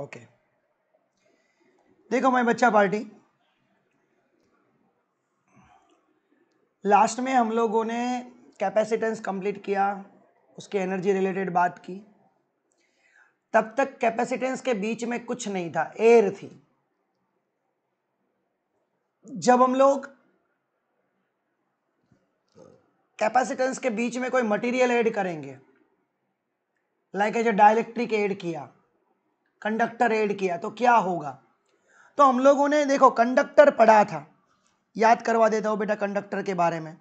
Okay देखो मैं बच्चा पार्टी लास्ट में हम लोगों ने कैपेसिटेंस कंप्लीट किया उसके एनर्जी रिलेटेड बात की तब तक कैपेसिटेंस के बीच में कुछ नहीं था एयर थी जब हम लोग कैपेसिटेंस के बीच में कोई मटेरियल ऐड करेंगे like as a dielectric add किया कंडक्टर ऐड किया तो क्या होगा तो हम लोगों ने देखो कंडक्टर पढ़ा था याद करवा देता हूँ बेटा कंडक्टर के बारे में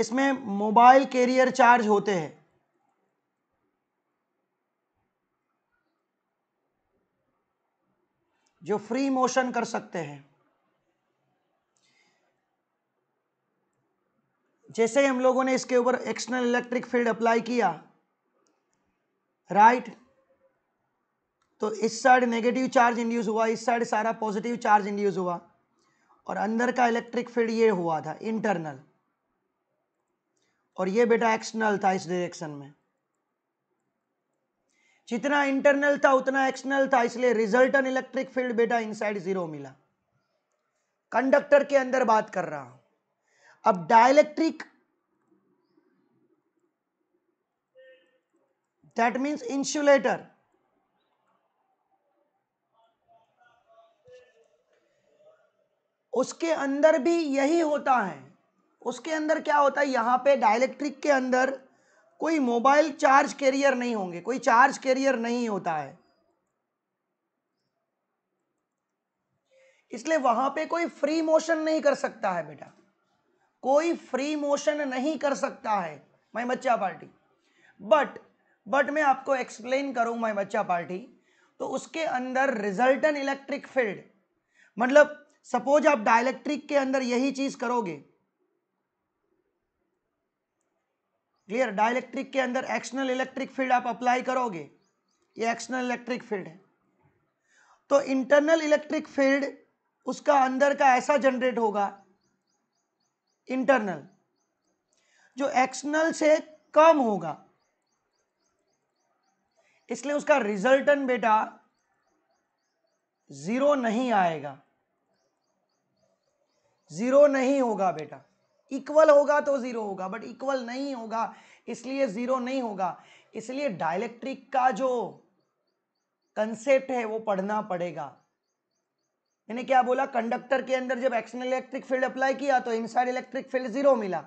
इसमें मोबाइल कैरियर चार्ज होते हैं जो फ्री मोशन कर सकते हैं जैसे ही हम लोगों ने इसके ऊपर एक्सटर्नल इलेक्ट्रिक फील्ड अप्लाई किया राइट तो इस साइड नेगेटिव चार्ज इंड्यूस हुआ इस साइड सारा पॉजिटिव चार्ज इंड्यूस हुआ और अंदर का इलेक्ट्रिक फील्ड ये हुआ था इंटरनल और ये बेटा एक्सटर्नल था इस डायरेक्शन में जितना इंटरनल था उतना एक्सटर्नल था इसलिए रिजल्टन इलेक्ट्रिक फील्ड बेटा इनसाइड जीरो मिला कंडक्टर के अंदर बात कर रहा हूं अब डायलेक्ट्रिक दैट मींस इंसुलेटर उसके अंदर भी यही होता है उसके अंदर क्या होता है यहां पे डायलेक्ट्रिक के अंदर कोई मोबाइल चार्ज कैरियर नहीं होंगे कोई चार्ज कैरियर नहीं होता है इसलिए वहां पे कोई फ्री मोशन नहीं कर सकता है बेटा कोई फ्री मोशन नहीं कर सकता है माई बच्चा पार्टी बट बट मैं आपको एक्सप्लेन करूं माई बच्चा पार्टी तो उसके अंदर रिजल्टन इलेक्ट्रिक फील्ड मतलब सपोज आप डायलैक्ट्रिक के अंदर यही चीज करोगे क्लियर डायलैक्ट्रिक के अंदर एक्शनल इलेक्ट्रिक फील्ड आप अप्लाई करोगे ये एक्शनल इलेक्ट्रिक फील्ड है तो इंटरनल इलेक्ट्रिक फील्ड उसका अंदर का ऐसा जनरेट होगा इंटरनल जो एक्सटर्नल से कम होगा इसलिए उसका रिजल्टन बेटा जीरो नहीं आएगा जीरो नहीं होगा बेटा इक्वल होगा तो जीरो होगा बट इक्वल नहीं होगा इसलिए जीरो नहीं होगा इसलिए डायलेक्ट्रिक का जो कंसेप्ट है वो पढ़ना पड़ेगा यानी क्या बोला कंडक्टर के अंदर जब एक्सनल इलेक्ट्रिक फील्ड अप्लाई किया तो इनसाइड इलेक्ट्रिक फील्ड जीरो मिला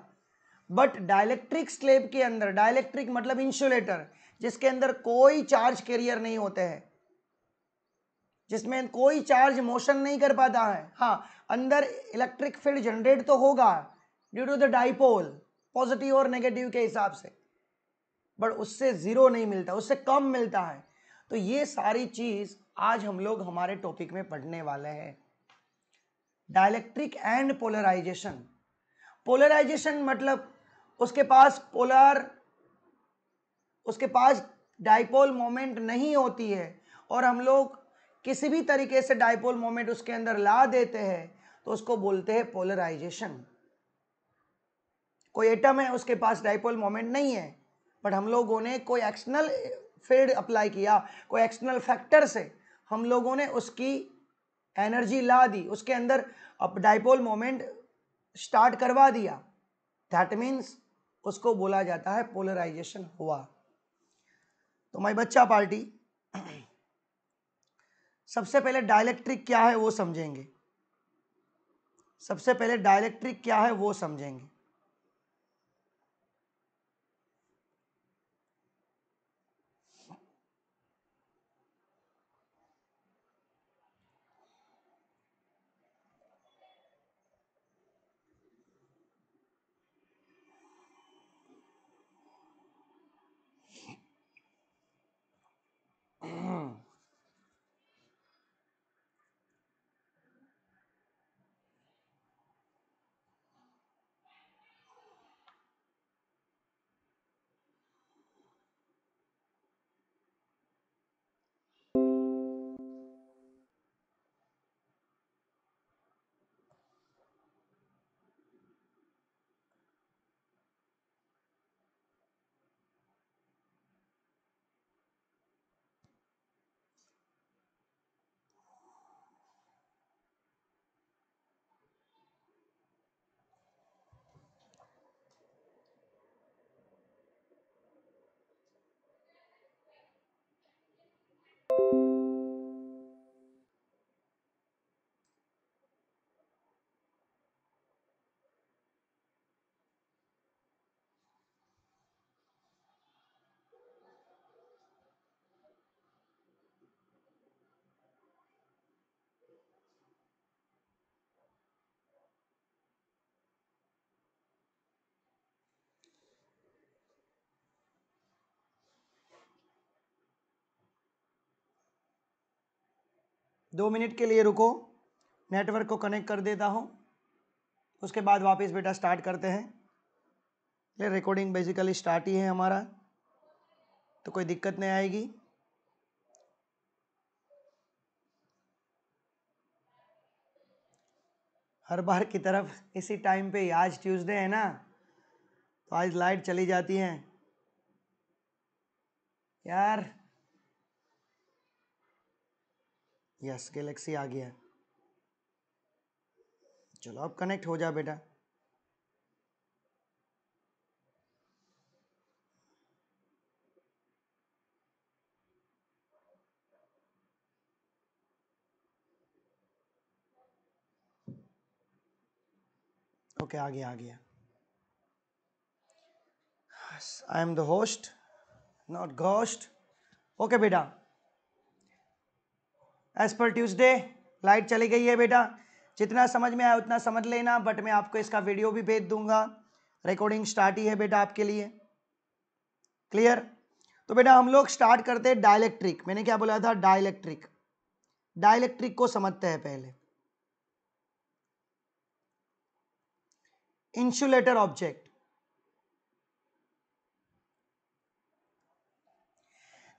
बट डायलेक्ट्रिक स्लेब के अंदर डायलेक्ट्रिक मतलब इंसुलेटर जिसके अंदर कोई चार्ज कैरियर नहीं होते हैं जिसमें कोई चार्ज मोशन नहीं कर पाता है हाँ अंदर इलेक्ट्रिक फील्ड जनरेट तो होगा due to the dipole positive और नेगेटिव के हिसाब से बट उससे ज़ीरो नहीं मिलता उससे कम मिलता है तो ये सारी चीज़ आज हम लोग हमारे टॉपिक में पढ़ने वाले हैं डायलेक्ट्रिक एंड पोलराइजेशन पोलराइजेशन मतलब उसके पास पोलर उसके पास डाइपोल मोमेंट नहीं होती है और हम लोग किसी भी तरीके से डाइपोल मोमेंट उसके अंदर ला देते हैं तो उसको बोलते हैं पोलराइजेशन कोई एटम है उसके पास डाइपोल मोमेंट नहीं है बट हम लोगों ने कोई एक्सटर्नल फील्ड अप्लाई किया कोई एक्सटर्नल फैक्टर से हम लोगों ने उसकी एनर्जी ला दी उसके अंदर अप डाइपोल मोमेंट स्टार्ट करवा दिया दैट मीन्स उसको बोला जाता है पोलराइजेशन हुआ तो माई बच्चा पार्टी सबसे पहले डायलेक्ट्रिक क्या है वो समझेंगे सबसे पहले डायलेक्ट्रिक क्या है वो समझेंगे दो मिनट के लिए रुको नेटवर्क को कनेक्ट कर देता हूँ उसके बाद वापस बेटा स्टार्ट करते हैं ये रिकॉर्डिंग बेसिकली स्टार्ट ही है हमारा तो कोई दिक्कत नहीं आएगी हर बार की तरफ इसी टाइम पे आज ट्यूसडे है ना तो आज लाइट चली जाती है यार यस गैलेक्सी आ गया चलो अब कनेक्ट हो जा बेटा ओके आ गया आ गया I am the host not ghost okay बेटा एज पर ट्यूजडे लाइट चली गई है बेटा जितना समझ में आया उतना समझ लेना बट मैं आपको इसका वीडियो भी भेज दूंगा रिकॉर्डिंग स्टार्ट ही है बेटा आपके लिए क्लियर तो बेटा हम लोग स्टार्ट करते हैं डायलेक्ट्रिक मैंने क्या बोला था डायलेक्ट्रिक डायलेक्ट्रिक को समझते हैं पहले इंसुलेटर ऑब्जेक्ट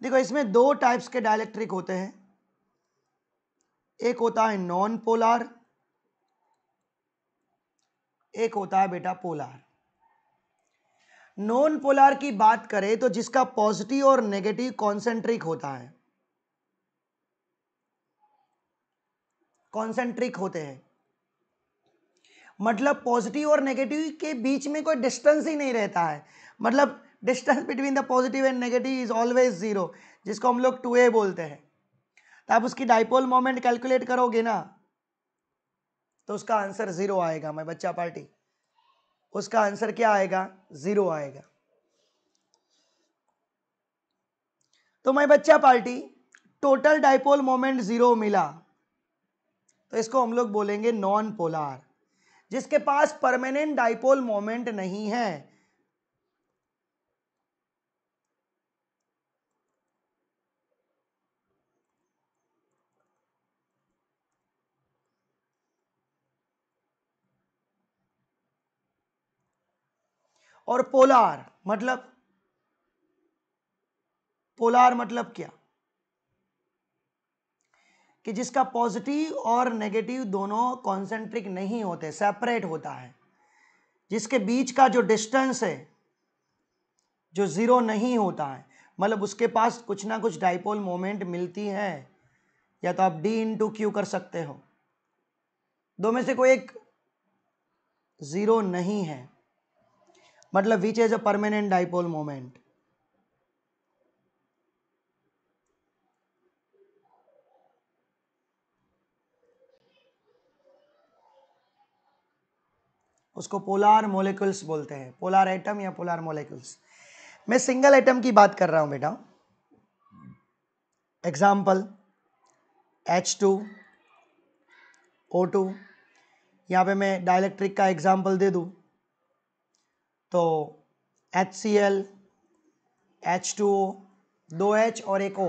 देखो इसमें दो टाइप्स के डायलेक्ट्रिक होते हैं एक होता है नॉन पोलार एक होता है बेटा पोलार नॉन पोलार की बात करें तो जिसका पॉजिटिव और नेगेटिव कॉन्सेंट्रिक होता है कॉन्सेंट्रिक होते हैं मतलब पॉजिटिव और नेगेटिव के बीच में कोई डिस्टेंस ही नहीं रहता है मतलब distance between the positive and negative is always zero जिसको हम लोग टू ए बोलते हैं तो आप उसकी डाइपोल मोमेंट कैलकुलेट करोगे ना तो उसका आंसर जीरो आएगा मैं बच्चा पार्टी उसका आंसर क्या आएगा जीरो आएगा तो मैं बच्चा party total dipole moment zero मिला तो इसको हम लोग बोलेंगे नॉन पोलार जिसके पास परमानेंट डाइपोल मोमेंट नहीं है और पोलार मतलब पोलार मतलब क्या कि जिसका पॉजिटिव और नेगेटिव दोनों कॉन्सेंट्रिक नहीं होते सेपरेट होता है जिसके बीच का जो डिस्टेंस है जो ज़ीरो नहीं होता है मतलब उसके पास कुछ ना कुछ डाइपोल मोमेंट मिलती है या तो आप डी इंटू क्यू कर सकते हो दो में से कोई एक ज़ीरो नहीं है मतलब which is a permanent dipole moment उसको पोलार मोलिकुल्स बोलते हैं पोलार एटम या पोलार मोलिकुल्स मैं सिंगल एटम की बात कर रहा हूं बेटा example H two O two यहाँ पे मैं डायलैक्ट्रिक का एग्जाम्पल दे दूँ तो H C L H two O दो एच और एक ओ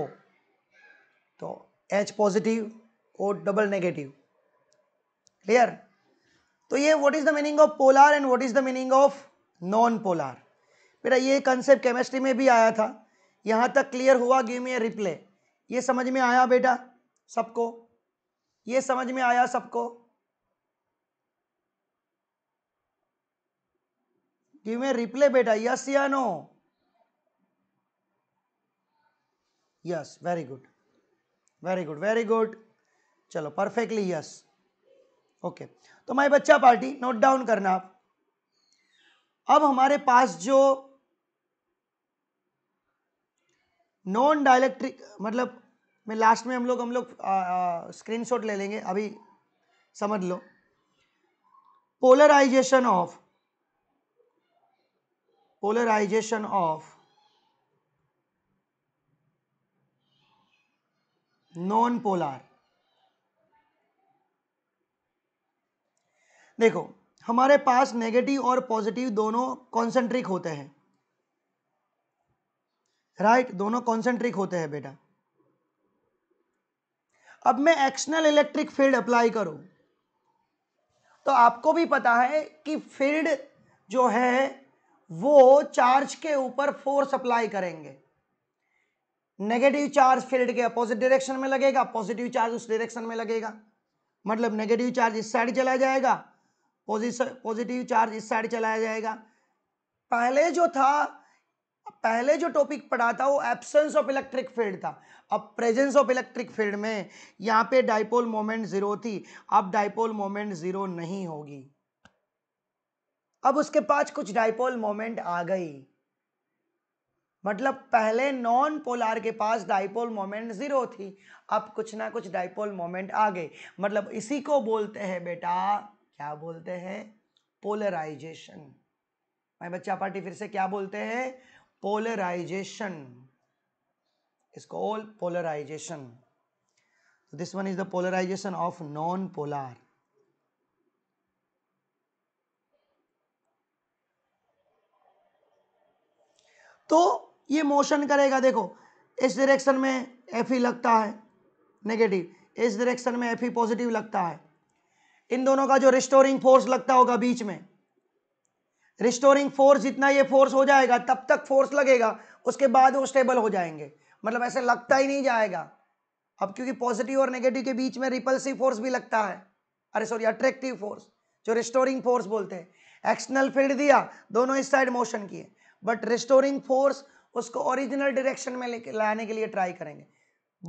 तो H positive O double negative clear तो ये what is the meaning of polar and what is the meaning of non polar बेटा ये कंसेप्ट केमिस्ट्री में भी आया था यहाँ तक क्लियर हुआ गिव मी ए रिप्ले ये समझ में आया बेटा सबको ये समझ में आया सबको Give रिप्ले बेटा यस या no yes very good very good very good चलो परफेक्टली यस ओके तो माई बच्चा पार्टी नोट डाउन करना आप अब हमारे पास जो नॉन डायलेक्ट्रिक मतलब मैं लास्ट में हम लोग हम लोग स्क्रीनशॉट ले लेंगे अभी समझ लो polarization of polarization of non polar देखो हमारे पास नेगेटिव और पॉजिटिव दोनों कॉन्सेंट्रिक होते हैं राइट right? दोनों कॉन्सेंट्रिक होते हैं बेटा अब मैं एक्सनल इलेक्ट्रिक फील्ड अप्लाई करूं तो आपको भी पता है कि फील्ड जो है वो चार्ज के ऊपर फोर्स अप्लाई करेंगे नेगेटिव चार्ज फील्ड के अपोजिट डायरेक्शन में लगेगा पॉजिटिव चार्ज उस डायरेक्शन में लगेगा मतलब नेगेटिव चार्ज इस साइड चला जाएगा पॉजिटिव चार्ज इस साइड चलाया जाएगा पहले जो था पहले जो टॉपिक पढ़ा था वो एब्सेंस ऑफ इलेक्ट्रिक फील्ड था अब प्रेजेंस ऑफ इलेक्ट्रिक फील्ड में यहाँ पे डायपोल मोमेंट ज़ीरो थी अब डायपोल मोमेंट ज़ीरो नहीं होगी अब उसके पास कुछ डाइपोल मोमेंट आ गई मतलब पहले नॉन पोलार के पास डाइपोल मोमेंट ज़ीरो थी अब कुछ ना कुछ डाइपोल मोमेंट आ गई मतलब इसी को बोलते हैं बेटा क्या बोलते हैं पोलराइजेशन मैं बच्चा पार्टी फिर से क्या बोलते हैं पोलराइजेशन इसको polarization this one is the polarization of non polar तो ये मोशन करेगा देखो इस डायरेक्शन में एफ ई लगता है नेगेटिव इस डायरेक्शन में एफ ई पॉजिटिव लगता है इन दोनों का जो रिस्टोरिंग फोर्स लगता होगा बीच में रिस्टोरिंग फोर्स जितना ये फोर्स हो जाएगा तब तक फोर्स लगेगा उसके बाद वो स्टेबल हो जाएंगे मतलब ऐसे लगता ही नहीं जाएगा अब क्योंकि पॉजिटिव और नेगेटिव के बीच में रिपल्सिव फोर्स भी लगता है अरे सॉरी अट्रैक्टिव फोर्स जो रिस्टोरिंग फोर्स बोलते हैं एक्सटर्नल फील्ड दिया दोनों इस साइड मोशन किए बट रिस्टोरिंग फोर्स उसको ओरिजिनल डायरेक्शन में लेके लाने के लिए ट्राई करेंगे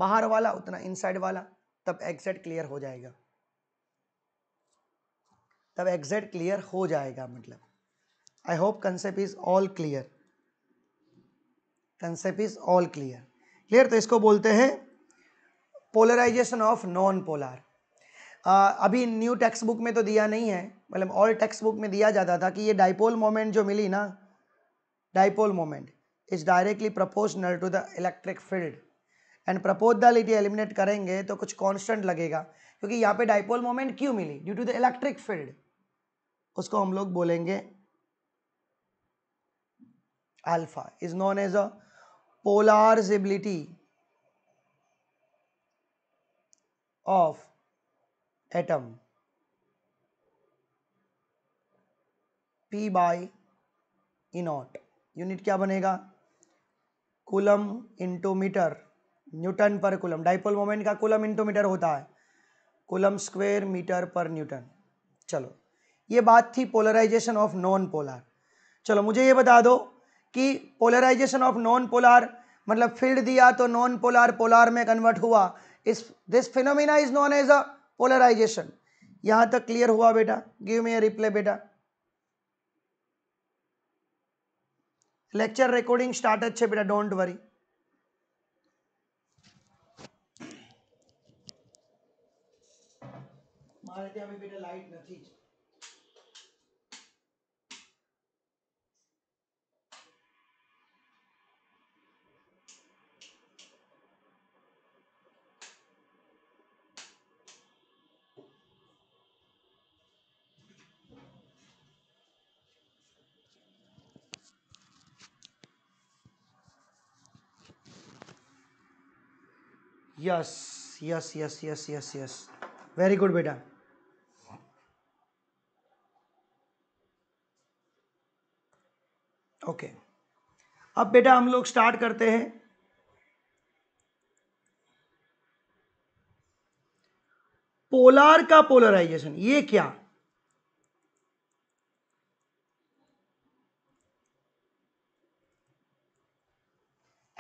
बाहर वाला उतना इनसाइड वाला तब एग्जिट क्लियर हो जाएगा तब एग्जिट क्लियर हो जाएगा मतलब I hope concept is all clear concept is all clear clear तो इसको बोलते हैं पोलराइजेशन ऑफ नॉन पोलार अभी न्यू टेक्स्ट बुक में तो दिया नहीं है मतलब ऑल टेक्स्ट बुक में दिया जाता था कि ये डाइपोल मोमेंट जो मिली ना dipole moment is directly proportional to the electric field and proportionality eliminate करेंगे तो कुछ कॉन्स्टेंट लगेगा क्योंकि यहाँ पे डाइपोल मोमेंट क्यों मिली due to the electric field उसको हम लोग बोलेंगे alpha is known as a polarizability of atom P by E naught unit क्या बनेगा coulomb into metre newton per coulomb dipole moment का कुलम इंटोमीटर होता है coulomb square metre per newton चलो ये बात थी पोलराइजेशन ऑफ नॉन पोलर चलो मुझे ये बता दो कि पोलराइजेशन ऑफ नॉन पोलर मतलब फील्ड दिया तो नॉन पोलर पोलर में कन्वर्ट हुआ इस this phenomena is known as a polarization यहाँ तक क्लियर हुआ बेटा गिव मी ए रिप्ले बेटा લેક્ચર રેકોર્ડિંગ સ્ટાર્ટ જ છે બેટા ડોન્ટ વરી મારે ત્યાં બેટા લાઈટ નથી yes yes yes yes yes yes very good बेटा ओके अब बेटा हम लोग स्टार्ट करते हैं पोलार का पोलराइजेशन ये क्या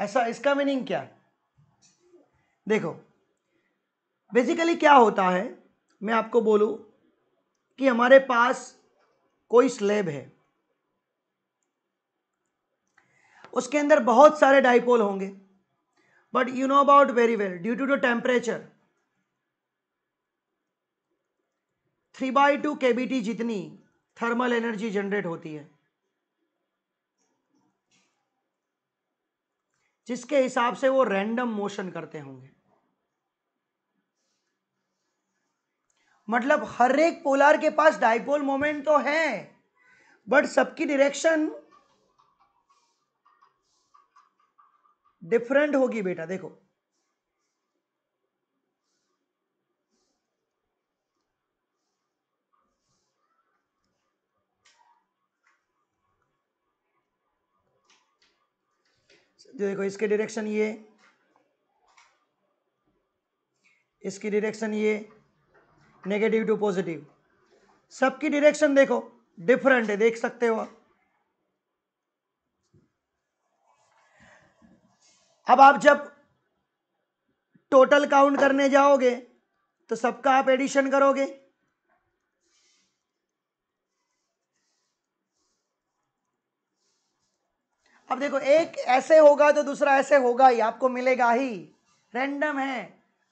ऐसा इसका मीनिंग क्या है देखो बेसिकली क्या होता है मैं आपको बोलूं कि हमारे पास कोई स्लेब है उसके अंदर बहुत सारे डाइपोल होंगे but you know about very well due to the temperature three by two के जितनी थर्मल एनर्जी जनरेट होती है जिसके हिसाब से वो रैंडम मोशन करते होंगे मतलब हर एक पोलार के पास डाइपोल मोमेंट तो है बट सबकी डायरेक्शन डिफरेंट होगी बेटा देखो देखो इसके डायरेक्शन ये इसकी डायरेक्शन ये नेगेटिव टू पॉजिटिव सबकी डिरेक्शन देखो डिफरेंट है देख सकते हो आप अब आप जब टोटल काउंट करने जाओगे तो सबका आप एडिशन करोगे अब देखो एक ऐसे होगा तो दूसरा ऐसे होगा ही आपको मिलेगा ही रैंडम है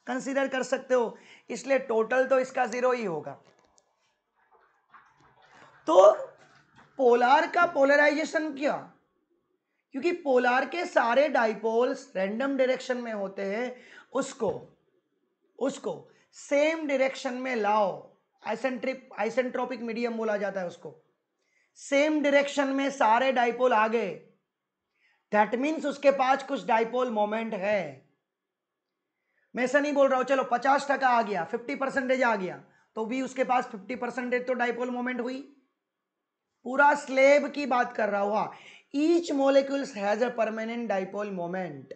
कंसीडर कर सकते हो इसलिए टोटल तो इसका ज़ीरो ही होगा तो पोलार का पोलराइजेशन क्या क्योंकि पोलार के सारे डाइपोल्स रैंडम डायरेक्शन में होते हैं उसको उसको सेम डायरेक्शन में लाओ आइसेंट्रिप आइसेंट्रोपिक मीडियम बोला जाता है उसको सेम डायरेक्शन में सारे डाइपोल आ गए दैट मीन्स उसके पास कुछ डाइपोल मोमेंट है मैं ऐसा नहीं बोल रहा हूँ चलो पचास टका आ गया फिफ्टी परसेंटेज आ गया तो भी उसके पास फिफ्टी परसेंटेज तो डाइपोल मोमेंट हुई पूरा स्लेब की बात कर रहा हूं each molecules has a permanent dipole moment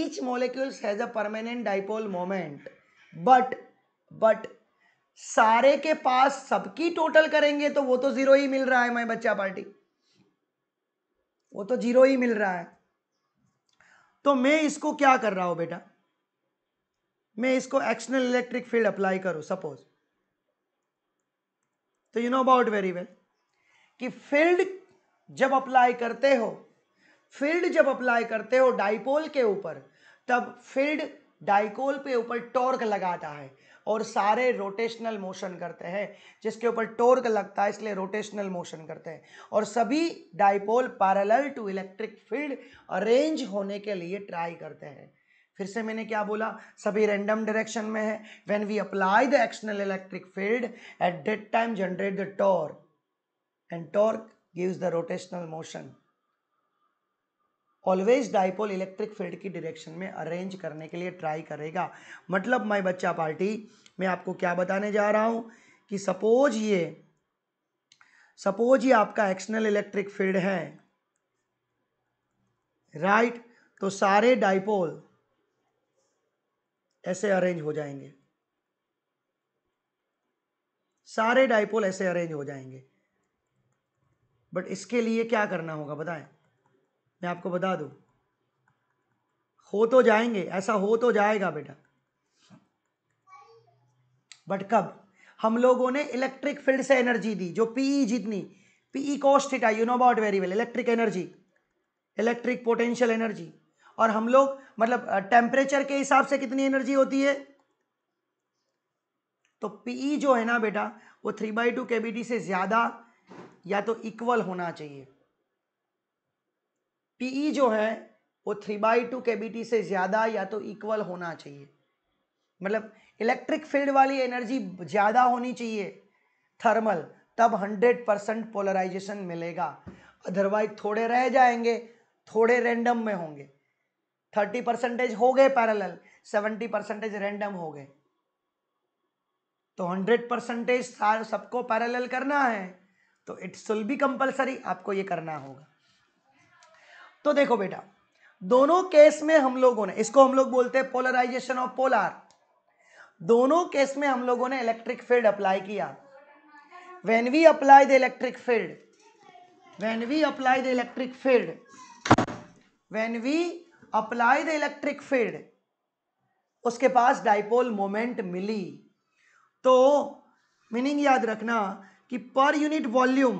each molecules has a permanent dipole moment but but सारे के पास सबकी टोटल करेंगे तो वो तो जीरो ही मिल रहा है मैं बच्चा पार्टी वो तो जीरो ही मिल रहा है तो मैं इसको क्या कर रहा हूं बेटा मैं इसको एक्सटर्नल इलेक्ट्रिक फील्ड अप्लाई करूं सपोज तो you know about very well कि फील्ड जब अप्लाई करते हो फील्ड जब अप्लाई करते हो डाइपोल के ऊपर तब फील्ड डाइकोल पे ऊपर टॉर्क लगाता है और सारे रोटेशनल मोशन करते हैं जिसके ऊपर टॉर्क लगता है इसलिए रोटेशनल मोशन करते हैं और सभी dipole parallel to electric field arrange होने के लिए ट्राई करते हैं फिर से मैंने क्या बोला सभी रैंडम डायरेक्शन में है when we apply the external electric field at that time generate the torque and torque gives the rotational motion always dipole electric field की डायरेक्शन में अरेंज करने के लिए ट्राई करेगा मतलब माई बच्चा पार्टी मैं आपको क्या बताने जा रहा हूं कि सपोज ये सपोज ये आपका एक्सटर्नल इलेक्ट्रिक फील्ड है राइट right? तो सारे डाइपोल ऐसे अरेंज हो जाएंगे सारे डायपोल ऐसे अरेंज हो जाएंगे बट इसके लिए क्या करना होगा बताएं मैं आपको बता दूं हो तो जाएंगे ऐसा हो तो जाएगा बेटा बट कब हम लोगों ने इलेक्ट्रिक फील्ड से एनर्जी दी जो पीई e जितनी PE cos theta you know about very well electric energy electric potential energy और हम लोग मतलब टेम्परेचर के हिसाब से कितनी एनर्जी होती है तो पीई e जो है ना बेटा वो थ्री बाई टू के से ज़्यादा या तो इक्वल होना चाहिए पीई e जो है वो थ्री बाई टू के से ज़्यादा या तो इक्वल होना चाहिए मतलब इलेक्ट्रिक फील्ड वाली एनर्जी ज़्यादा होनी चाहिए थर्मल तब 100 परसेंट पोलराइजेशन मिलेगा अदरवाइज थोड़े रह जाएंगे थोड़े रेंडम में होंगे थर्टी परसेंटेज हो गए पैरेलल सेवेंटी परसेंटेज रेंडम हो गए तो हंड्रेड परसेंटेज सबको पैरेलल करना है तो इट्स विल बी कंपलसरी आपको ये करना होगा तो देखो बेटा दोनों केस में हम लोगों ने इसको हम लोग बोलते हैं पोलराइजेशन ऑफ पोलार दोनों केस में हम लोगों ने इलेक्ट्रिक फील्ड अप्लाई किया when we apply the electric field when we apply the electric field when we apply the electric field उसके पास डाइपोल मोमेंट मिली तो मीनिंग याद रखना कि per unit volume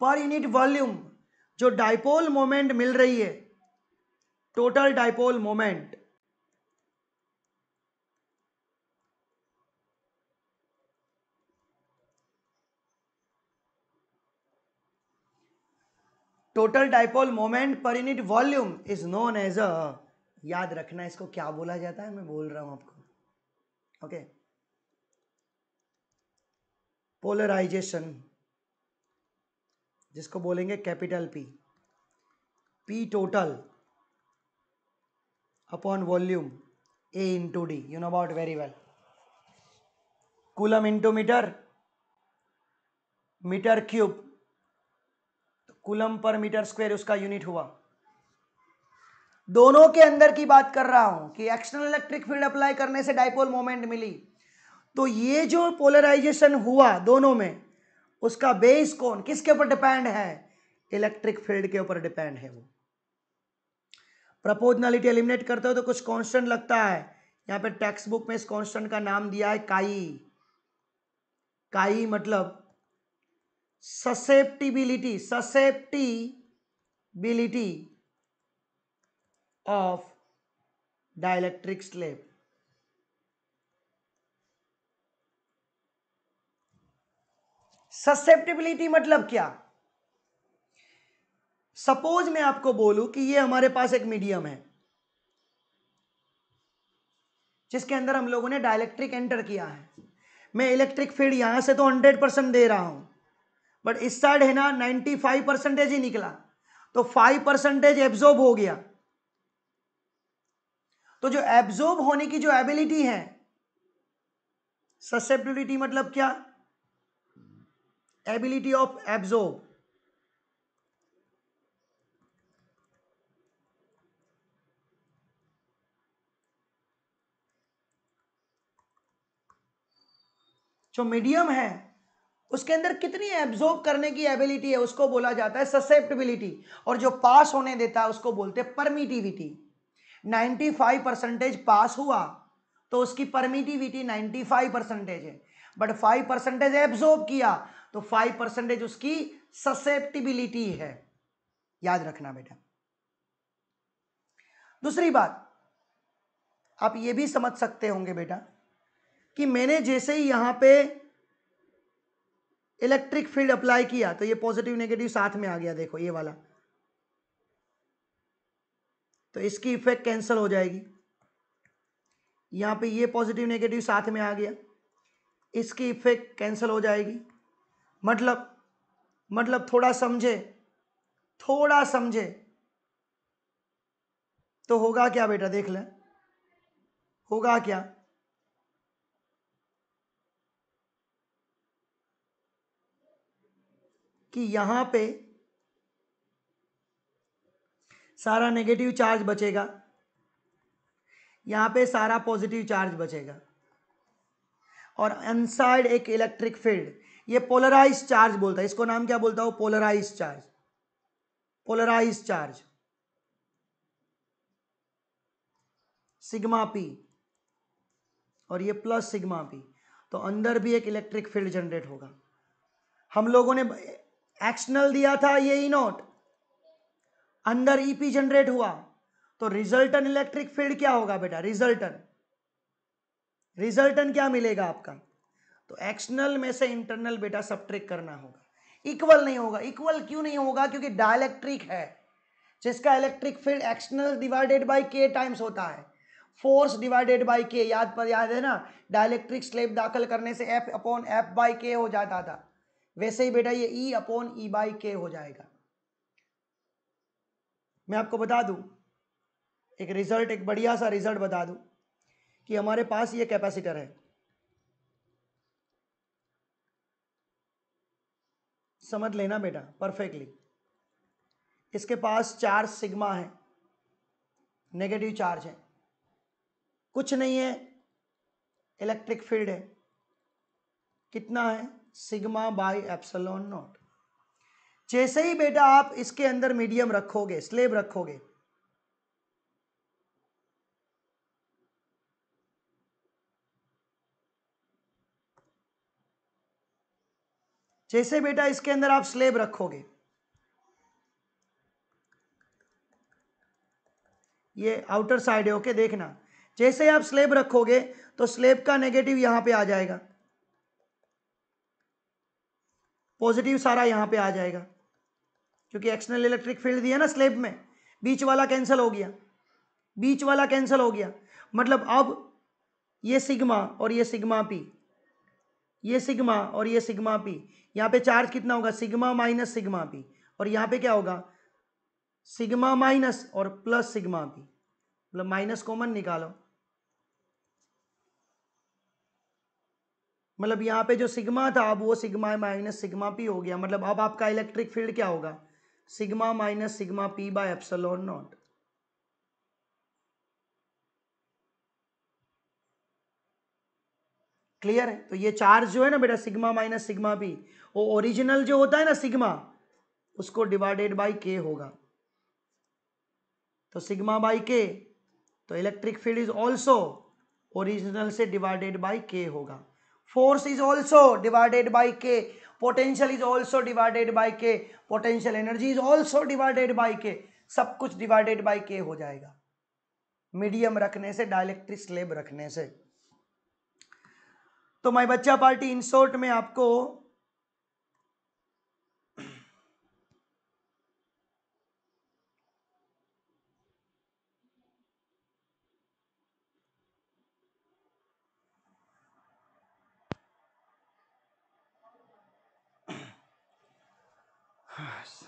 per unit volume जो डाइपोल मोमेंट मिल रही है total dipole moment total dipole moment per unit volume is known as a याद रखना इसको क्या बोला जाता है मैं बोल रहा हूं आपको ओके पोलराइजेशन जिसको बोलेंगे capital P P total upon volume A into D you know about very well coulomb into metre metre cube coulomb per metre square उसका यूनिट हुआ दोनों के अंदर की बात कर रहा हूं कि एक्सटर्नल इलेक्ट्रिक फील्ड अप्लाई करने से डायपोल मोमेंट मिली तो ये जो पोलराइजेशन हुआ दोनों में उसका बेस कौन किसके ऊपर डिपेंड है इलेक्ट्रिक फील्ड के ऊपर डिपेंड है वो प्रपोजनलिटी एलिमिनेट करते हो तो कुछ कांस्टेंट लगता है यहां पे टेक्स्ट बुक में इस कांस्टेंट का नाम दिया है काई काई मतलब susceptibility susceptibility of dielectric slab susceptibility मतलब क्या सपोज मैं आपको बोलू कि ये हमारे पास एक मीडियम है जिसके अंदर हम लोगों ने डायलेक्ट्रिक एंटर किया है मैं इलेक्ट्रिक फील्ड यहां से तो 100 परसेंट दे रहा हूं बट इस साइड है ना नाइन्टी फाइव परसेंटेज ही निकला तो फाइव परसेंटेज एब्जॉर्ब हो गया तो जो एब्जॉर्ब होने की जो एबिलिटी है ससेप्टिबिलिटी मतलब क्या एबिलिटी ऑफ एब्जॉर्ब जो मीडियम है उसके अंदर कितनी एब्जॉर्ब करने की एबिलिटी है उसको बोला जाता है ससेप्टबिलिटी और जो पास होने देता है उसको बोलते हैं परमिटिविटी 95 परसेंटेज पास हुआ तो उसकी परमिटिविटी 95 परसेंटेज है बट 5 परसेंटेज एब्जॉर्ब किया तो 5 परसेंटेज उसकी ससेप्टिबिलिटी है याद रखना बेटा दूसरी बात आप ये भी समझ सकते होंगे बेटा कि मैंने जैसे ही यहां पर इलेक्ट्रिक फील्ड अप्लाई किया तो ये पॉजिटिव नेगेटिव साथ में आ गया देखो ये वाला तो इसकी इफेक्ट कैंसिल हो जाएगी यहाँ पे ये पॉजिटिव नेगेटिव साथ में आ गया इसकी इफेक्ट कैंसिल हो जाएगी मतलब मतलब थोड़ा समझे थोड़ा समझे तो होगा क्या बेटा देख लें होगा क्या कि यहाँ पे सारा नेगेटिव चार्ज बचेगा यहाँ पे सारा पॉजिटिव चार्ज बचेगा और अनसाइड एक इलेक्ट्रिक फील्ड ये पोलराइज चार्ज बोलता है इसको नाम क्या बोलता हूँ polarize charge polarize charge sigma P और ये प्लस सिग्मा पी तो अंदर भी एक इलेक्ट्रिक फील्ड जनरेट होगा हम लोगों ने एक्सटर्नल दिया था ये ई नोट अंदर ईपी e जनरेट हुआ तो रिजल्टन इलेक्ट्रिक फील्ड क्या होगा बेटा रिजल्टन रिजल्टन क्या मिलेगा आपका तो एक्सटर्नल में से इंटरनल बेटा ट्रिक करना होगा इक्वल नहीं होगा इक्वल क्यों नहीं होगा क्योंकि डायलैक्ट्रिक है जिसका electric field external divided by K times होता है फोर्स डिवाइडेड बाई के याद पर याद है ना डायलैक्ट्रिक स्लेब दाखिल करने से एफ अपॉन एफ बाई के हो जाता था वैसे ही बेटा ये ई अपॉन ई बाई के हो जाएगा मैं आपको बता दूं एक रिजल्ट एक बढ़िया सा रिजल्ट बता दूं कि हमारे पास ये कैपेसिटर है समझ लेना बेटा परफेक्टली इसके पास चार सिग्मा है नेगेटिव चार्ज है कुछ नहीं है इलेक्ट्रिक फील्ड है कितना है सिग्मा बाई एप्सलॉन नॉट जैसे ही बेटा आप इसके अंदर मीडियम रखोगे स्लेब रखोगे जैसे बेटा इसके अंदर आप स्लेब रखोगे ये आउटर साइड है ओके देखना जैसे आप स्लेब रखोगे तो स्लेब का नेगेटिव यहां पे आ जाएगा पॉजिटिव सारा यहाँ पे आ जाएगा क्योंकि एक्सटर्नल इलेक्ट्रिक फील्ड दिया ना स्लेब में बीच वाला कैंसिल हो गया बीच वाला कैंसिल हो गया मतलब अब ये सिग्मा और ये सिग्मा पी ये सिग्मा और ये सिग्मा पी यहाँ पे चार्ज कितना होगा सिग्मा माइनस सिग्मा पी और यहाँ पे क्या होगा सिग्मा माइनस और प्लस सिग्मा पी मतलब माइनस कॉमन निकालो मतलब यहाँ पे जो सिग्मा था अब वो सिग्मा माइनस सिग्मा पी हो गया मतलब अब आपका इलेक्ट्रिक फील्ड क्या होगा sigma minus sigma p by epsilon naught clear है तो ये चार्ज जो है ना बेटा सिग्मा माइनस सिग्मा पी वो ओरिजिनल जो होता है ना सिग्मा उसको डिवाइडेड बाई के होगा तो सिग्मा बाई के तो electric field is also original से डिवाइडेड बाई के होगा force is also divided by k potential is also divided by k potential energy is also divided by k सब कुछ divided by k हो जाएगा medium रखने से dielectric slab रखने से तो माई बच्चा पार्टी इन शॉर्ट में आपको Christ.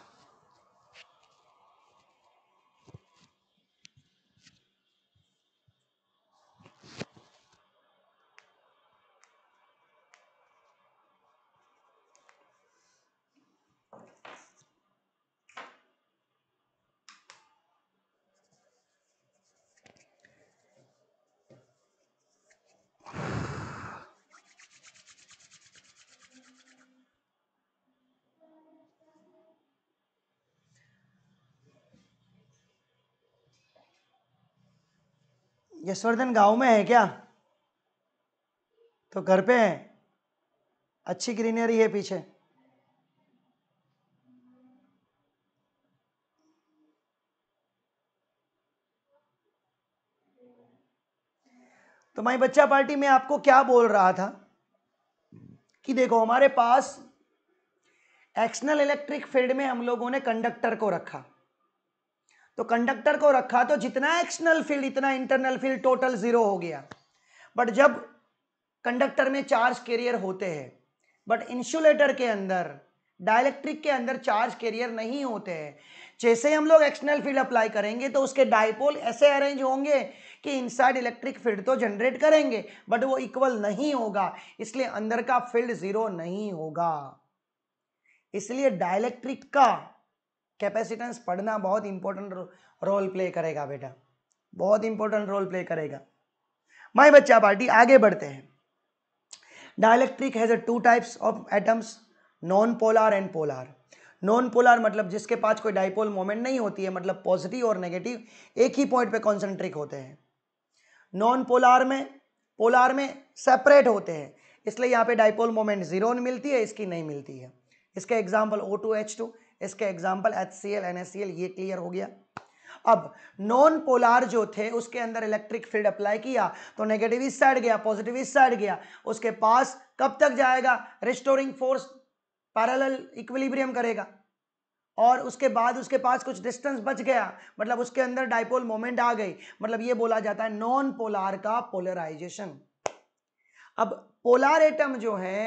यशवर्धन गांव में है क्या तो घर पे है अच्छी ग्रीनरी है पीछे तो माई बच्चा पार्टी में आपको क्या बोल रहा था कि देखो हमारे पास एक्सनल इलेक्ट्रिक फील्ड में हम लोगों ने कंडक्टर को रखा तो कंडक्टर को रखा तो जितना एक्सटर्नल फील्ड इतना इंटरनल फील्ड टोटल जीरो हो गया बट जब कंडक्टर में चार्ज कैरियर होते हैं बट इंसुलेटर के अंदर डायलैक्ट्रिक के अंदर चार्ज कैरियर नहीं होते हैं जैसे हम लोग एक्सटर्नल फील्ड अप्लाई करेंगे तो उसके डायपोल ऐसे अरेंज होंगे कि इनसाइड इलेक्ट्रिक फील्ड तो जनरेट करेंगे बट वो इक्वल नहीं होगा इसलिए अंदर का फील्ड जीरो नहीं होगा इसलिए डायलैक्ट्रिक का कैपेसिटेंस पढ़ना बहुत इंपॉर्टेंट रोल प्ले करेगा बेटा बहुत इंपॉर्टेंट रोल प्ले करेगा माई बच्चा पार्टी आगे बढ़ते हैं dielectric has two types of atoms non polar and polar non polar मतलब जिसके पास कोई डाइपोल मोमेंट नहीं होती है मतलब पॉजिटिव और नेगेटिव एक ही पॉइंट पे कॉन्सेंट्रेट होते हैं नॉन पोलार में पोलार में सेपरेट होते हैं इसलिए यहाँ पे डाइपोल मोमेंट जीरो मिलती है इसकी नहीं मिलती है इसके example O two H two इसके example H C L N S C L ये क्लियर हो गया अब नॉन पोलार जो थे उसके अंदर इलेक्ट्रिक फील्ड अप्लाई किया तो नेगेटिव इस साइड गया पॉजिटिव इस साइड गया उसके पास कब तक जाएगा रिस्टोरिंग फोर्स पैरेलल इक्विलिब्रियम करेगा और उसके बाद उसके पास कुछ डिस्टेंस बच गया मतलब उसके अंदर डाइपोल मोमेंट आ गई मतलब ये बोला जाता है नॉन पोलार का पोलराइजेशन अब पोलार एटम जो है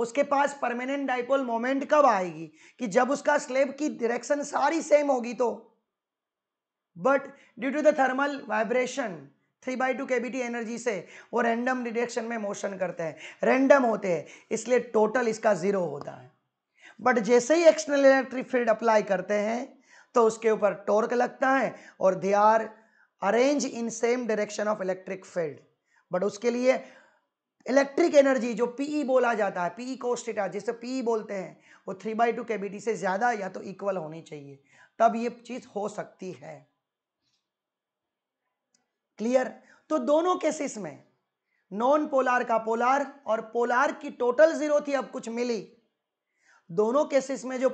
उसके पास परमानेंट डाइपोल मोमेंट कब आएगी कि जब उसका स्लेब की डायरेक्शन सारी सेम होगी तो but due to the thermal vibration three by two KBT energy से वो रैंडम डिरेक्शन में मोशन करते हैं रैंडम होते हैं इसलिए टोटल इसका जीरो होता है बट जैसे ही एक्सटर्नल इलेक्ट्रिक फील्ड अप्लाई करते हैं तो उसके ऊपर टोर्क लगता है और they are arrange in same direction of electric field but उसके लिए इलेक्ट्रिक एनर्जी जो पीई e बोला जाता है पीई कोस्टेटा e जिसे ई e बोलते हैं वो थ्री बाई टू के से ज़्यादा या तो इक्वल होनी चाहिए तब ये चीज़ हो सकती है क्लियर तो दोनों केसेस में नॉन पोलार का पोलार और पोलार की टोटल जीरो थी अब कुछ मिली दोनों केसेस में जो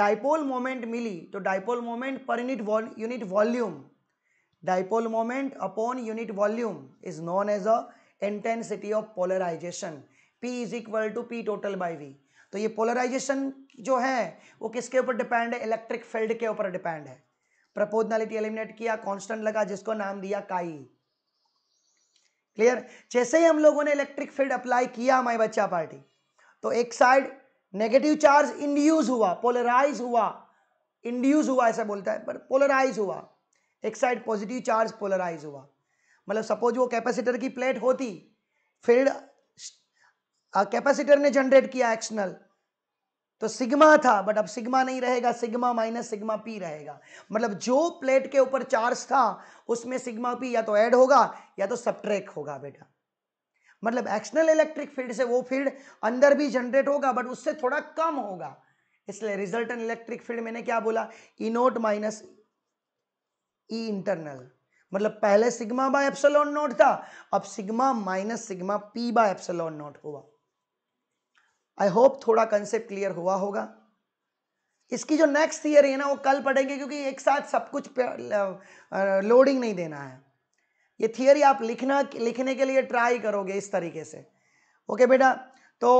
डाइपोल मोमेंट मिली तो dipole moment per unit unit volume dipole moment upon unit volume is known as a intensity of polarization P is equal to p total by V तो ये पोलराइजेशन जो है वो किसके ऊपर डिपेंड है इलेक्ट्रिक फील्ड के ऊपर डिपेंड है प्रपोजनलिटी एलिमिनेट किया कांस्टेंट लगा जिसको नाम दिया काई क्लियर जैसे ही हम लोगों ने इलेक्ट्रिक फील्ड अप्लाई किया हमारी बच्चा पार्टी तो एक साइड नेगेटिव चार्ज इंड्यूज हुआ पोलराइज हुआ इंड्यूज हुआ ऐसा बोलता है पर पोलराइज हुआ एक साइड पॉजिटिव चार्ज पोलराइज हुआ मतलब सपोज वो कैपेसिटर की प्लेट होती फील्ड कैपेसिटर ने जनरेट किया एक्सनल तो सिग्मा था बट अब सिग्मा नहीं रहेगा सिग्मा माइनस सिग्मा पी रहेगा मतलब जो प्लेट के ऊपर चार्ज था उसमें सिग्मा पी या तो ऐड होगा या तो सब्ट्रैक होगा बेटा मतलब एक्सनल इलेक्ट्रिक फील्ड से वो फील्ड अंदर भी जनरेट होगा बट उससे थोड़ा कम होगा इसलिए रिजल्टेंट इलेक्ट्रिक फील्ड मैंने क्या बोला E naught minus E internal मतलब पहले सिग्मा बाय एप्सलॉन नोट था अब sigma minus sigma p by epsilon naught हुआ आई होप थोड़ा कंसेप्ट क्लियर हुआ होगा इसकी जो नेक्स्ट थियरी है ना वो कल पढ़ेंगे क्योंकि एक साथ सब कुछ लोडिंग नहीं देना है ये थियरी आप लिखना लिखने के लिए ट्राई करोगे इस तरीके से ओके बेटा तो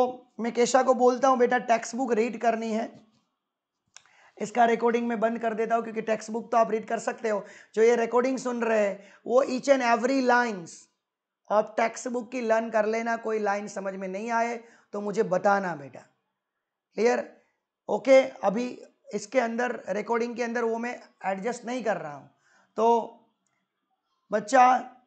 मैं केशा को बोलता हूँ बेटा टेक्स्ट बुक रीड करनी है इसका रिकॉर्डिंग में बंद कर देता हूँ क्योंकि टेक्स्ट बुक तो आप रीड कर सकते हो जो ये रिकॉर्डिंग सुन रहे हैं वो ईच एंड एवरी लाइन्स आप टेक्स्ट बुक की लर्न कर लेना कोई लाइन समझ में नहीं आए तो मुझे बताना बेटा क्लियर ओके अभी इसके अंदर रिकॉर्डिंग के अंदर वो मैं एडजस्ट नहीं कर रहा हूँ तो बच्चा